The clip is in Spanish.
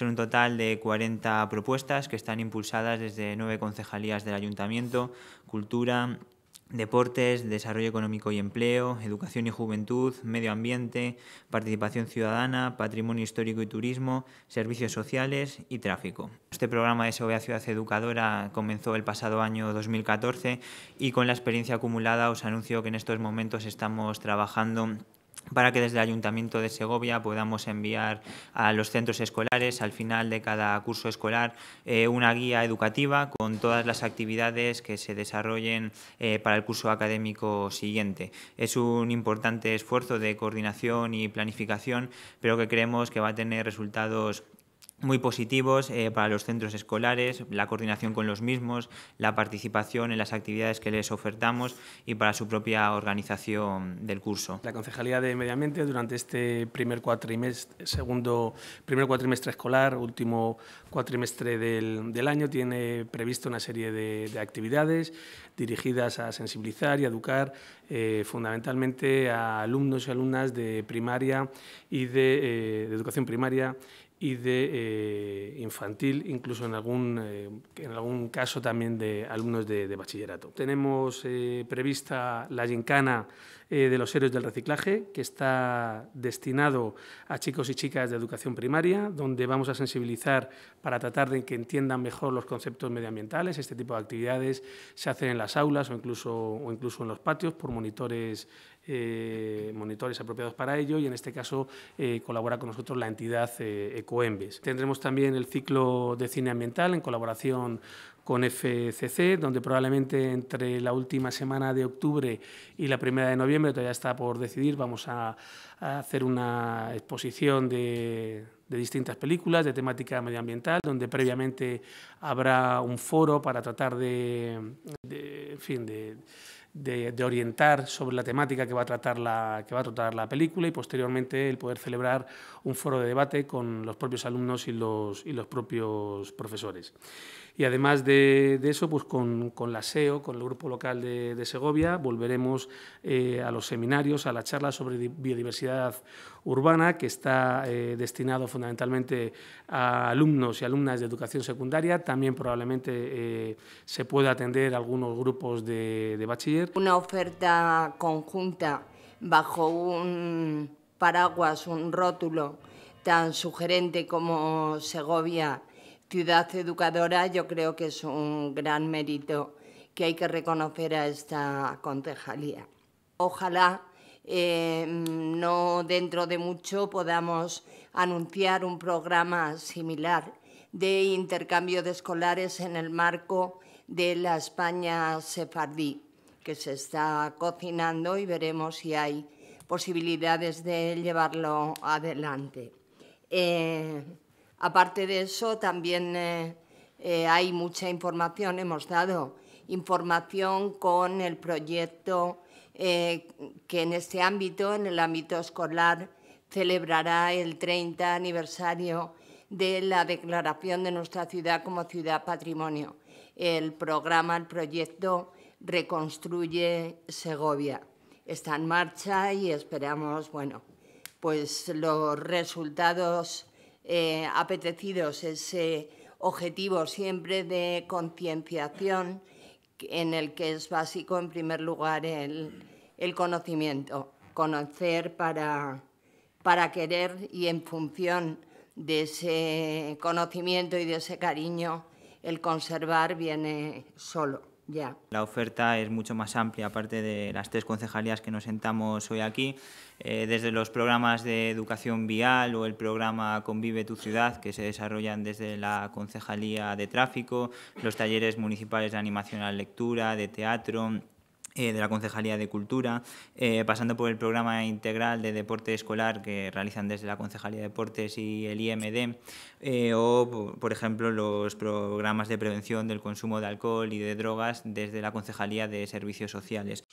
son un total de 40 propuestas que están impulsadas desde nueve concejalías del Ayuntamiento, Cultura, Deportes, Desarrollo Económico y Empleo, Educación y Juventud, Medio Ambiente, Participación Ciudadana, Patrimonio Histórico y Turismo, Servicios Sociales y Tráfico. Este programa de Segovia Ciudad Educadora comenzó el pasado año 2014 y con la experiencia acumulada os anuncio que en estos momentos estamos trabajando para que desde el Ayuntamiento de Segovia podamos enviar a los centros escolares al final de cada curso escolar eh, una guía educativa con todas las actividades que se desarrollen eh, para el curso académico siguiente. Es un importante esfuerzo de coordinación y planificación, pero que creemos que va a tener resultados muy positivos eh, para los centros escolares, la coordinación con los mismos, la participación en las actividades que les ofertamos y para su propia organización del curso. La Concejalía de Medio Ambiente durante este primer cuatrimestre, segundo, primer cuatrimestre escolar, último cuatrimestre del, año, tiene previsto una serie de, actividades dirigidas a sensibilizar y educar eh, fundamentalmente a alumnos y alumnas de primaria y de eh, educación primaria y de eh, infantil, incluso en algún, eh, en algún caso también de alumnos de, de bachillerato. Tenemos eh, prevista la gincana eh, de los héroes del reciclaje, que está destinado a chicos y chicas de educación primaria, donde vamos a sensibilizar para tratar de que entiendan mejor los conceptos medioambientales. Este tipo de actividades se hacen en las aulas o incluso, o incluso en los patios por monitores eh, monitores apropiados para ello y en este caso eh, colabora con nosotros la entidad Ecoembes. Tendremos también el ciclo de cine ambiental en colaboración con FCC, donde probablemente entre la última semana de octubre y la primera de noviembre, todavía está por decidir, vamos a, hacer una exposición de, distintas películas de temática medioambiental, donde previamente habrá un foro para tratar de, fin, de de, orientar sobre la temática que va, a tratar la, que va a tratar la película y posteriormente el poder celebrar un foro de debate con los propios alumnos y los, y los propios profesores. Y además de, eso, pues con, la SEO, con el grupo local de, Segovia, volveremos eh, a los seminarios, a la charla sobre biodiversidad urbana que está eh, destinado fundamentalmente a alumnos y alumnas de educación secundaria. También probablemente eh, se pueda atender algunos grupos de, bachiller. Una oferta conjunta bajo un paraguas, un rótulo tan sugerente como Segovia, ciudad educadora, yo creo que es un gran mérito que hay que reconocer a esta concejalía. Ojalá eh, dentro de mucho podamos anunciar un programa similar de intercambio de escolares en el marco de la España sefardí, que se está cocinando y veremos si hay posibilidades de llevarlo adelante. Eh, aparte de eso, también eh, eh, hay mucha información, hemos dado información con el proyecto eh, que en este ámbito, en el ámbito escolar, celebrará el 30 aniversario de la declaración de nuestra ciudad como ciudad patrimonio. El programa, el proyecto Reconstruye Segovia. Está en marcha y esperamos, bueno, pues los resultados eh, apetecidos, ese objetivo siempre de concienciación en el que es básico, en primer lugar, el, conocimiento. Conocer para querer y en función de ese conocimiento y de ese cariño, el conservar viene solo. La oferta es mucho más amplia, aparte de las tres concejalías que nos sentamos hoy aquí, eh, desde los programas de educación vial o el programa Convive tu ciudad, que se desarrollan desde la concejalía de tráfico, los talleres municipales de animación a la lectura, de teatro eh, de la Concejalía de Cultura, eh, pasando por el programa integral de deporte escolar que realizan desde la Concejalía de Deportes y el IMD, eh, o, por ejemplo, los programas de prevención del consumo de alcohol y de drogas desde la Concejalía de Servicios Sociales.